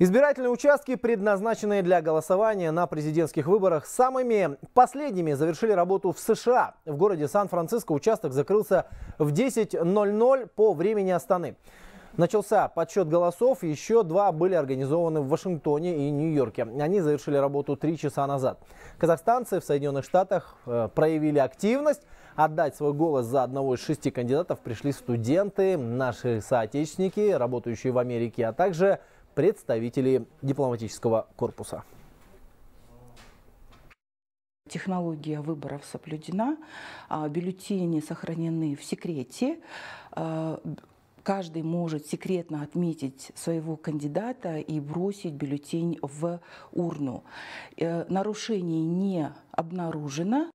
Избирательные участки, предназначенные для голосования на президентских выборах, самыми последними завершили работу в США. В городе Сан-Франциско участок закрылся в 10.00 по времени Астаны. Начался подсчет голосов, еще два были организованы в Вашингтоне и Нью-Йорке. Они завершили работу три часа назад. Казахстанцы в Соединенных Штатах э, проявили активность. Отдать свой голос за одного из шести кандидатов пришли студенты, наши соотечественники, работающие в Америке, а также представители дипломатического корпуса. Технология выборов соблюдена, а, бюллетени сохранены в секрете, а, каждый может секретно отметить своего кандидата и бросить бюллетень в урну. Э, Нарушений не обнаружено.